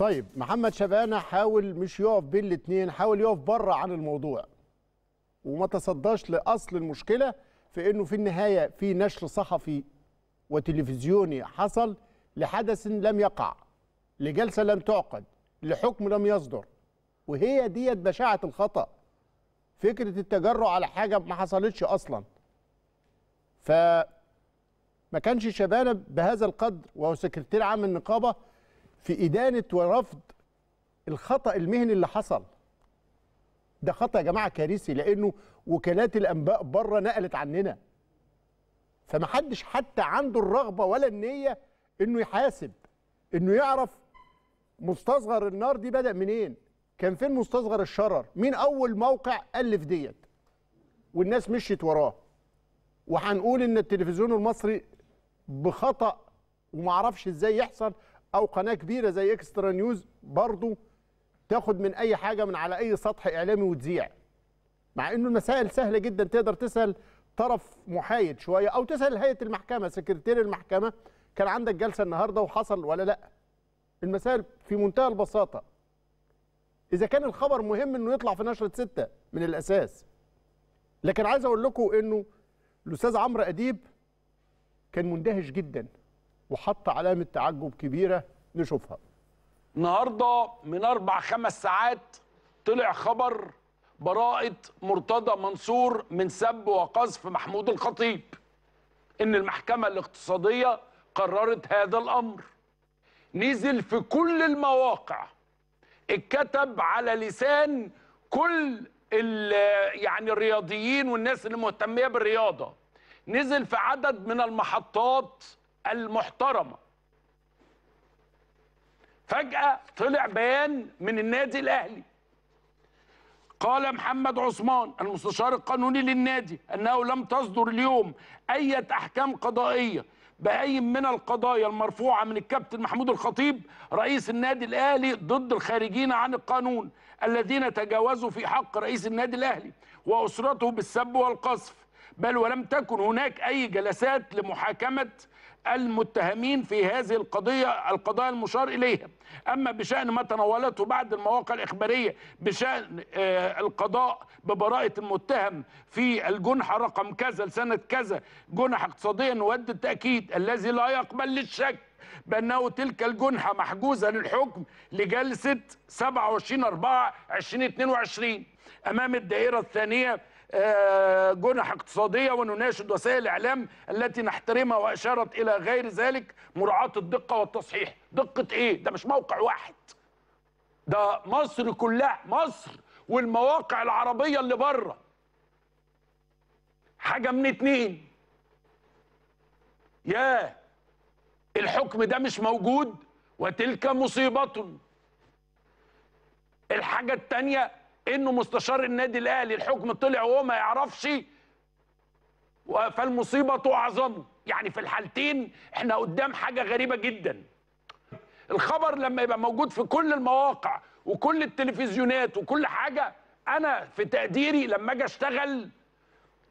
طيب محمد شبانه حاول مش يقف بين الاثنين حاول يقف بره عن الموضوع وما تصداش لاصل المشكله في انه في النهايه في نشر صحفي وتلفزيوني حصل لحدث لم يقع لجلسه لم تعقد لحكم لم يصدر وهي ديت بشاعه الخطا فكره التجرؤ على حاجه ما حصلتش اصلا ف ما كانش شبانه بهذا القدر وهو سكرتير عام النقابه في إدانة ورفض الخطأ المهني اللي حصل ده خطأ يا جماعة كارثي لأنه وكالات الأنباء بره نقلت عننا فمحدش حتى عنده الرغبة ولا النية إنه يحاسب إنه يعرف مستصغر النار دي بدأ منين كان فين مستصغر الشرر مين أول موقع ألف ديت والناس مشيت وراه وهنقول إن التلفزيون المصري بخطأ ومعرفش إزاي يحصل او قناه كبيره زي اكسترا نيوز برضه تاخد من اي حاجه من على اي سطح اعلامي وتذيع مع انه المسائل سهله جدا تقدر تسال طرف محايد شويه او تسال هيئه المحكمه سكرتير المحكمه كان عندك جلسه النهارده وحصل ولا لا المسائل في منتهى البساطه اذا كان الخبر مهم انه يطلع في نشره ستة من الاساس لكن عايز اقول لكم انه الاستاذ عمرو اديب كان مندهش جدا وحط علامه تعجب كبيره نشوفها النهارده من اربع خمس ساعات طلع خبر براءه مرتضى منصور من سب وقذف محمود الخطيب ان المحكمه الاقتصاديه قررت هذا الامر نزل في كل المواقع اتكتب على لسان كل يعني الرياضيين والناس اللي مهتميه بالرياضه نزل في عدد من المحطات المحترمه فجاه طلع بيان من النادي الاهلي قال محمد عثمان المستشار القانوني للنادي انه لم تصدر اليوم اي احكام قضائيه باي من القضايا المرفوعه من الكابتن محمود الخطيب رئيس النادي الاهلي ضد الخارجين عن القانون الذين تجاوزوا في حق رئيس النادي الاهلي واسرته بالسب والقصف بل ولم تكن هناك أي جلسات لمحاكمة المتهمين في هذه القضية القضايا المشار إليها أما بشأن ما تناولته بعض المواقع الإخبارية بشأن آه، القضاء ببراءة المتهم في الجنحة رقم كذا لسنة كذا جنح اقتصاديا نود التأكيد الذي لا يقبل للشك بأنه تلك الجنحة محجوزة للحكم لجلسة 27 4 2022 أمام الدائرة الثانية آه، جنح اقتصادية ونناشد وسائل الإعلام التي نحترمها وأشارت إلى غير ذلك مراعاة الدقة والتصحيح دقة إيه؟ ده مش موقع واحد ده مصر كلها مصر والمواقع العربية اللي بره حاجة من اتنين يا الحكم ده مش موجود وتلك مصيبة الحاجة التانية انه مستشار النادي الاهلي الحكم طلع وهو ما يعرفش فالمصيبه اعظم يعني في الحالتين احنا قدام حاجه غريبه جدا الخبر لما يبقى موجود في كل المواقع وكل التلفزيونات وكل حاجه انا في تقديري لما اجي اشتغل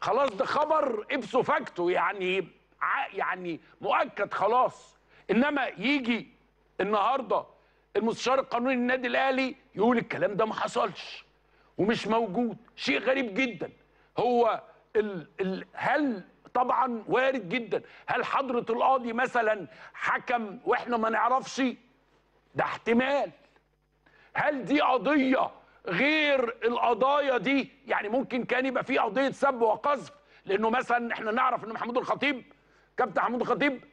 خلاص ده خبر ابسو فاكتو يعني يعني مؤكد خلاص انما يجي النهارده المستشار القانوني للنادي الاهلي يقول الكلام ده ما حصلش ومش موجود شيء غريب جدا هو ال ال هل طبعا وارد جدا هل حضرة القاضي مثلا حكم واحنا ما نعرفش ده احتمال هل دي قضية غير القضايا دي يعني ممكن كان يبقى في قضية سب وقذف لانه مثلا احنا نعرف ان محمود الخطيب كابتن محمود الخطيب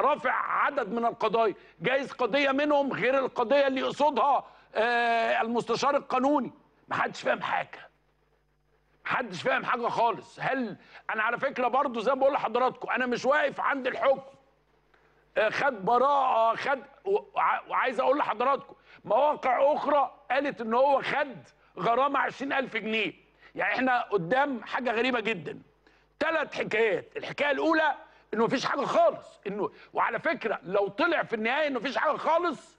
رافع عدد من القضايا جايز قضية منهم غير القضية اللي يقصدها آه، المستشار القانوني محدش فاهم حاجه محدش فاهم حاجه خالص هل انا على فكره برضو زي ما بقول لحضراتكم انا مش واقف عند الحكم آه، خد براءه خد وعايز اقول لحضراتكم مواقع اخرى قالت ان هو خد غرامه 20000 جنيه يعني احنا قدام حاجه غريبه جدا ثلاث حكايات الحكايه الاولى انه مفيش حاجه خالص انه وعلى فكره لو طلع في النهايه انه مفيش حاجه خالص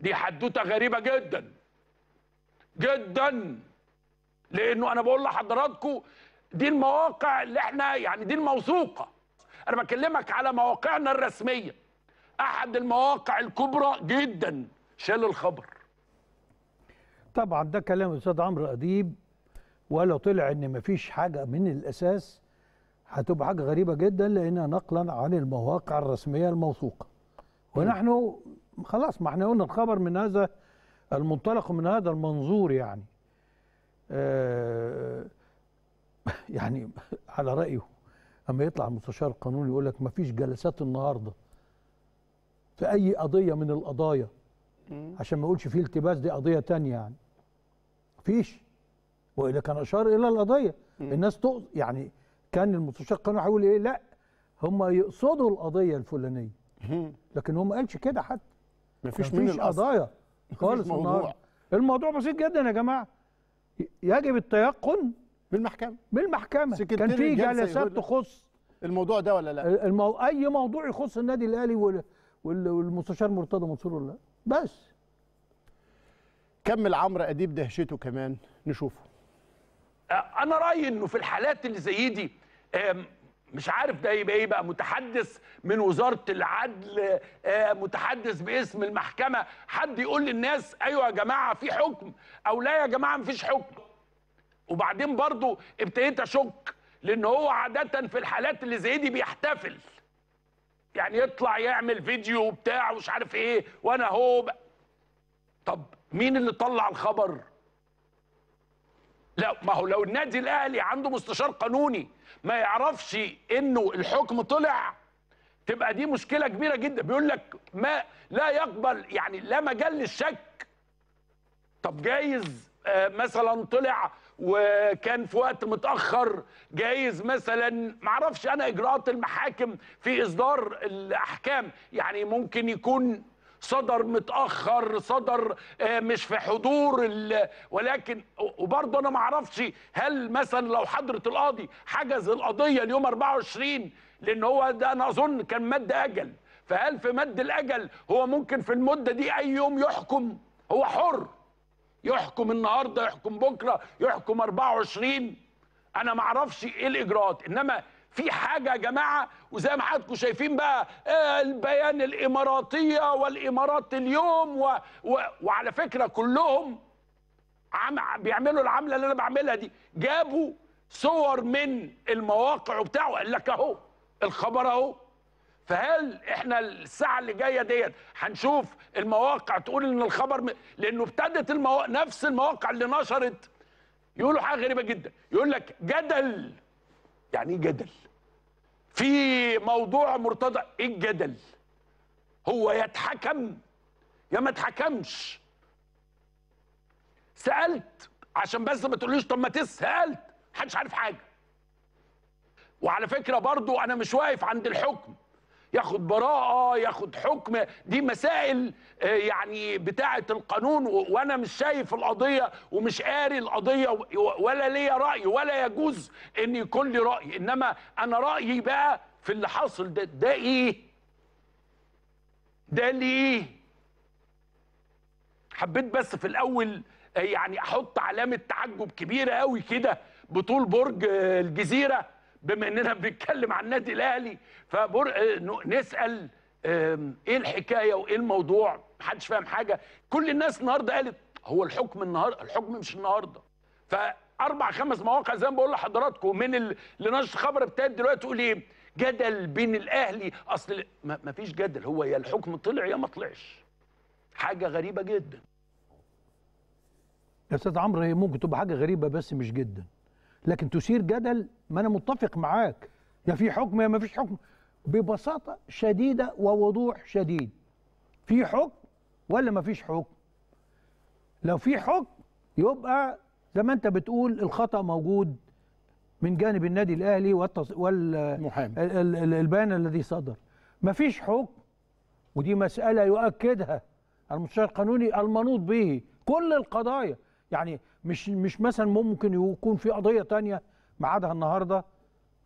دي حدوته غريبه جدا جدا لانه انا بقول لحضراتكم دي المواقع اللي احنا يعني دي الموثوقه انا بكلمك على مواقعنا الرسميه احد المواقع الكبرى جدا شال الخبر طبعا ده كلام الاستاذ عمرو اديب ولو طلع ان مفيش حاجه من الاساس هتبقى حاجه غريبه جدا لانها نقلا عن المواقع الرسميه الموثوقه ونحن خلاص ما احنا قلنا الخبر من هذا المنطلق من هذا المنظور يعني آه، يعني على رأيه أما يطلع المستشار القانوني يقول لك ما فيش جلسات النهارده في أي قضية من القضايا عشان ما يقولش في التباس دي قضية تانية يعني فيش وإلا كان أشار إلى القضية الناس تقص يعني كان المستشار القانوني هيقول إيه لا هم يقصدوا القضية الفلانية لكن هو ما قالش كده حتى فيش من القضايا خالص موضوع الموضوع بسيط جدا يا جماعه يجب التيقن بالمحكمه بالمحكمه كان في جلسات تخص الموضوع ده ولا لا المو... اي موضوع يخص النادي الاهلي وال... وال... والمستشار مرتضى منصور ولا لا بس كمل عمرو اديب دهشته كمان نشوفه انا رايي انه في الحالات اللي زي دي مش عارف ده يبقى ايه بقى متحدث من وزاره العدل آه، متحدث باسم المحكمه حد يقول للناس ايوه يا جماعه في حكم او لا يا جماعه مفيش حكم وبعدين برضو ابتديت اشك لان هو عاده في الحالات اللي زي دي بيحتفل يعني يطلع يعمل فيديو وبتاع ومش عارف ايه وانا هو بقى. طب مين اللي طلع الخبر لا ما هو لو النادي الاهلي عنده مستشار قانوني ما يعرفش انه الحكم طلع تبقى دي مشكله كبيره جدا بيقول لك ما لا يقبل يعني لا مجال للشك طب جايز آه، مثلا طلع وكان في وقت متاخر جايز مثلا معرفش انا اجراءات المحاكم في اصدار الاحكام يعني ممكن يكون صدر متاخر صدر آه، مش في حضور ولكن وبرضه انا ما اعرفش هل مثلا لو حضره القاضي حجز القضيه اليوم 24 لان هو ده انا اظن كان مد اجل فهل في مد الاجل هو ممكن في المده دي اي يوم يحكم هو حر يحكم النهارده يحكم بكره يحكم 24 انا ما اعرفش ايه الاجراءات انما في حاجه يا جماعه وزي ما حضراتكم شايفين بقى آه، البيان الاماراتيه والامارات اليوم و... و... وعلى فكره كلهم عم... بيعملوا العمله اللي انا بعملها دي جابوا صور من المواقع وبتاع وقال لك اهو الخبر اهو فهل احنا الساعه اللي جايه ديت هنشوف المواقع تقول ان الخبر م... لانه ابتدت المو... نفس المواقع اللي نشرت يقولوا حاجه غريبه جدا يقول لك جدل يعني ايه جدل في موضوع مرتضى ايه الجدل هو يتحكم يا ما اتحكمش سالت عشان بس ما تقوليش طب ما تسالت محدش عارف حاجه وعلى فكره برضو انا مش واقف عند الحكم ياخد براءه ياخد حكم دي مسائل آه، يعني بتاعه القانون وانا مش شايف القضيه ومش قاري القضيه ولا ليا راي ولا يجوز ان يكون لي راي انما انا رايي بقى في اللي حاصل ده ده ايه ده ليه حبيت بس في الاول آه، يعني احط علامه تعجب كبيره قوي كده بطول برج آه، الجزيره بما اننا بنتكلم عن النادي الاهلي فنسال آه، ايه الحكايه وايه الموضوع محدش فاهم حاجه كل الناس النهارده قالت هو الحكم النهارده الحكم مش النهارده فاربع خمس مواقع زي ما بقول لحضراتكم من اللي نشر خبر ابتدت دلوقتي تقول ايه جدل بين الاهلي اصل ما فيش جدل هو يا الحكم طلع يا ما طلعش حاجه غريبه جدا يا استاذ عمرو هي ممكن تبقى حاجه غريبه بس مش جدا لكن تثير جدل ما انا متفق معاك يا في حكم يا ما فيش حكم ببساطه شديده ووضوح شديد في حكم ولا ما فيش حكم لو في حكم يبقى زي ما انت بتقول الخطا موجود من جانب النادي الاهلي والتص... والمحامي البيان الذي صدر ما فيش حكم ودي مساله يؤكدها المستشار القانوني المنوط به كل القضايا يعني مش مش مثلا ممكن يكون في قضيه تانية معادها النهارده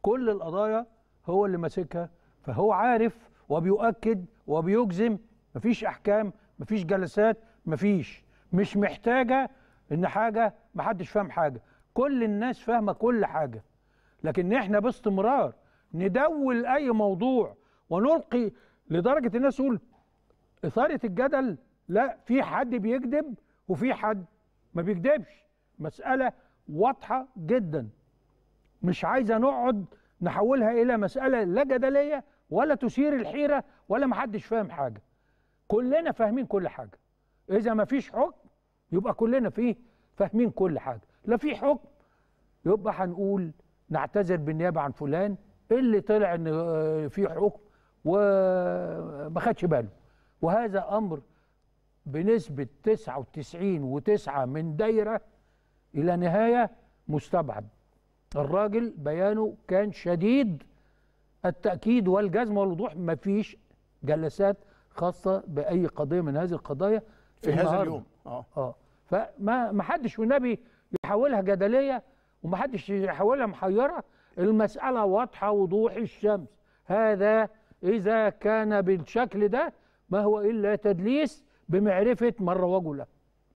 كل القضايا هو اللي ماسكها فهو عارف وبيؤكد وبيجزم مفيش احكام مفيش جلسات مفيش مش محتاجه ان حاجه محدش فاهم حاجه كل الناس فاهمه كل حاجه لكن احنا باستمرار ندول اي موضوع ونلقي لدرجه الناس تقول اثاره الجدل لا في حد بيكذب وفي حد ما بيكذبش مسألة واضحة جدا مش عايزة نقعد نحولها إلى مسألة لا جدلية ولا تثير الحيرة ولا محدش فاهم حاجة كلنا فاهمين كل حاجة إذا ما فيش حكم يبقى كلنا فيه فاهمين كل حاجة لا في حكم يبقى هنقول نعتذر بالنيابة عن فلان اللي طلع إن آه، في حكم وما خدش باله وهذا أمر بنسبة 99.9 من دايرة إلى نهاية مستبعد الراجل بيانه كان شديد التأكيد والجزم والوضوح مفيش جلسات خاصة بأي قضية من هذه القضايا في هذا اليوم اه اه فما ما حدش والنبي يحولها جدلية وما حدش يحولها محيرة المسألة واضحة وضوح الشمس هذا إذا كان بالشكل ده ما هو إلا تدليس بمعرفة من روجه له